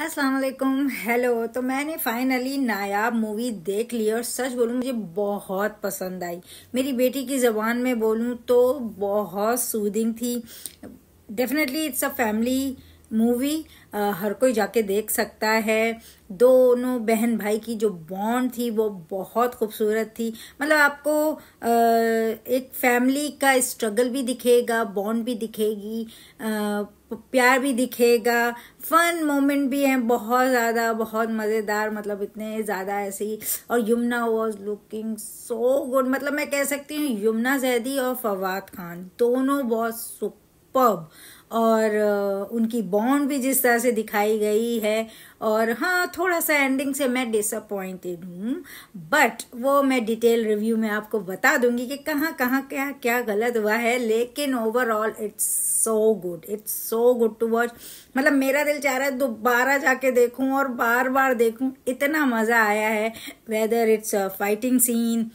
असलकुम हेलो तो मैंने फाइनली नायाब मूवी देख ली और सच बोलूँ मुझे बहुत पसंद आई मेरी बेटी की ज़बान में बोलूँ तो बहुत सूदिंग थी definitely it's a family movie हर कोई जाके देख सकता है दोनों बहन भाई की जो बॉन्ड थी वो बहुत खूबसूरत थी मतलब आपको एक फैमिली का स्ट्रगल भी दिखेगा बॉन्ड भी दिखेगी प्यार भी दिखेगा फन मोमेंट भी हैं बहुत ज़्यादा बहुत मज़ेदार मतलब इतने ज़्यादा ऐसी और Yamuna was looking so good मतलब मैं कह सकती हूँ यमुना जैदी और फवाद खान दोनों बहुत सुपर सुपर्ब और uh, उनकी बॉन्ड भी जिस तरह से दिखाई गई है और हाँ थोड़ा सा एंडिंग से मैं डिसअपॉइंटेड हूँ बट वो मैं डिटेल रिव्यू में आपको बता दूंगी कि कहाँ कहाँ क्या क्या गलत हुआ है लेकिन overall it's so good it's so good to watch मतलब मेरा दिल चाह रहा है दोबारा जाके देखूँ और बार बार देखूँ इतना मज़ा आया है वेदर इट्स फाइटिंग सीन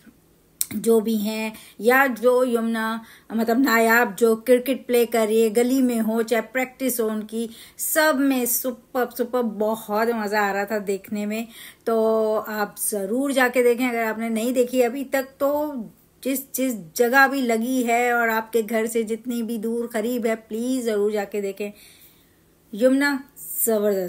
जो भी हैं या जो यमुना मतलब नायाब जो क्रिकेट प्ले कर रही है गली में हो चाहे प्रैक्टिस हो उनकी सब में सुपर सुपर बहुत मज़ा आ रहा था देखने में तो आप ज़रूर जाके देखें अगर आपने नहीं देखी अभी तक तो जिस जिस जगह भी लगी है और आपके घर से जितनी भी दूर करीब है प्लीज़ ज़रूर जाके देखें यमुना ज़बरदस्त